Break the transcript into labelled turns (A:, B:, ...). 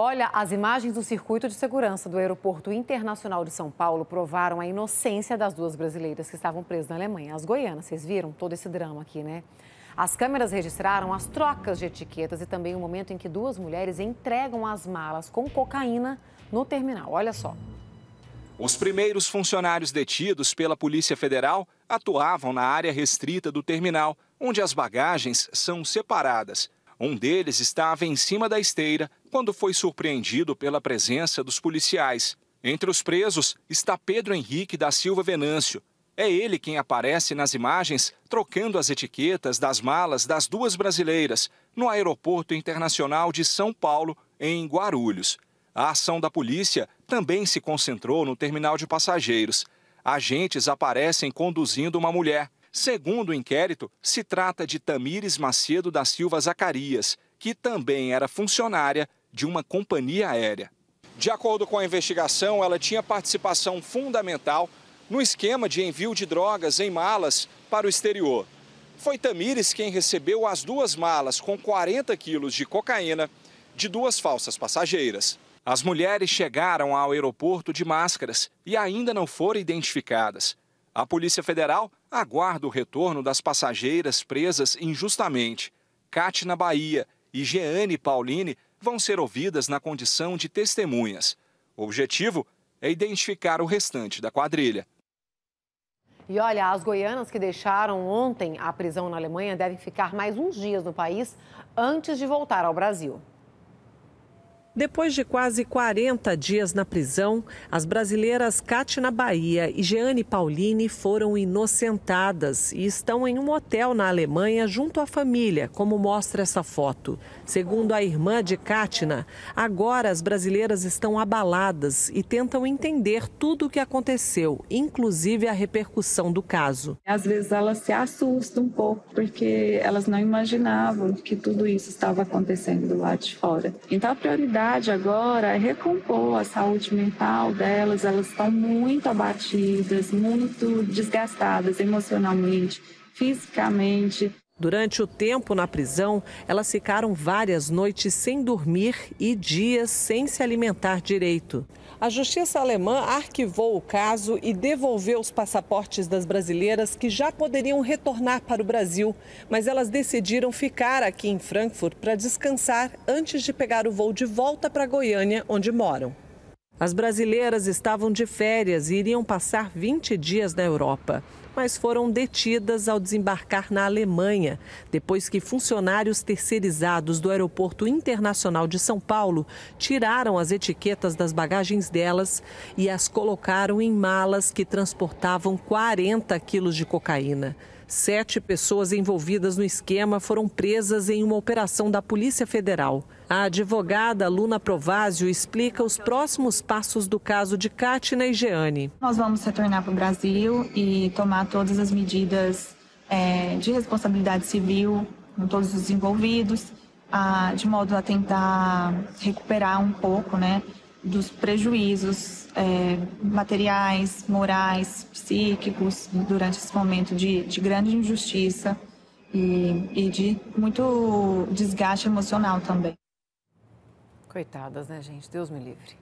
A: Olha, as imagens do circuito de segurança do Aeroporto Internacional de São Paulo provaram a inocência das duas brasileiras que estavam presas na Alemanha. As goianas, vocês viram todo esse drama aqui, né? As câmeras registraram as trocas de etiquetas e também o momento em que duas mulheres entregam as malas com cocaína no terminal. Olha só.
B: Os primeiros funcionários detidos pela Polícia Federal atuavam na área restrita do terminal, onde as bagagens são separadas. Um deles estava em cima da esteira quando foi surpreendido pela presença dos policiais. Entre os presos está Pedro Henrique da Silva Venâncio. É ele quem aparece nas imagens trocando as etiquetas das malas das duas brasileiras no Aeroporto Internacional de São Paulo, em Guarulhos. A ação da polícia também se concentrou no terminal de passageiros. Agentes aparecem conduzindo uma mulher. Segundo o inquérito, se trata de Tamires Macedo da Silva Zacarias, que também era funcionária de uma companhia aérea. De acordo com a investigação, ela tinha participação fundamental no esquema de envio de drogas em malas para o exterior. Foi Tamires quem recebeu as duas malas com 40 quilos de cocaína de duas falsas passageiras. As mulheres chegaram ao aeroporto de máscaras e ainda não foram identificadas. A Polícia Federal aguarda o retorno das passageiras presas injustamente. Cate na Bahia e Jeane Pauline vão ser ouvidas na condição de testemunhas. O objetivo é identificar o restante da quadrilha.
A: E olha, as goianas que deixaram ontem a prisão na Alemanha devem ficar mais uns dias no país antes de voltar ao Brasil.
C: Depois de quase 40 dias na prisão, as brasileiras Katina Bahia e Jeane Pauline foram inocentadas e estão em um hotel na Alemanha junto à família, como mostra essa foto. Segundo a irmã de Katina, agora as brasileiras estão abaladas e tentam entender tudo o que aconteceu, inclusive a repercussão do caso. Às vezes elas se assustam um pouco porque elas não imaginavam que tudo isso estava acontecendo do lado de fora. Então a prioridade agora é recompor a saúde mental delas. Elas estão muito abatidas, muito desgastadas emocionalmente, fisicamente. Durante o tempo na prisão, elas ficaram várias noites sem dormir e dias sem se alimentar direito. A justiça alemã arquivou o caso e devolveu os passaportes das brasileiras que já poderiam retornar para o Brasil, mas elas decidiram ficar aqui em Frankfurt para descansar antes de pegar o voo de volta para Goiânia, onde moram. As brasileiras estavam de férias e iriam passar 20 dias na Europa, mas foram detidas ao desembarcar na Alemanha, depois que funcionários terceirizados do Aeroporto Internacional de São Paulo tiraram as etiquetas das bagagens delas e as colocaram em malas que transportavam 40 quilos de cocaína. Sete pessoas envolvidas no esquema foram presas em uma operação da Polícia Federal. A advogada Luna Provásio explica os próximos passos do caso de Katina e Jeane. Nós vamos retornar para o Brasil e tomar todas as medidas é, de responsabilidade civil com todos os envolvidos, a, de modo a tentar recuperar um pouco, né? dos prejuízos é, materiais, morais, psíquicos durante esse momento de, de grande injustiça e,
B: e de muito desgaste emocional também.
A: Coitadas, né, gente? Deus me livre.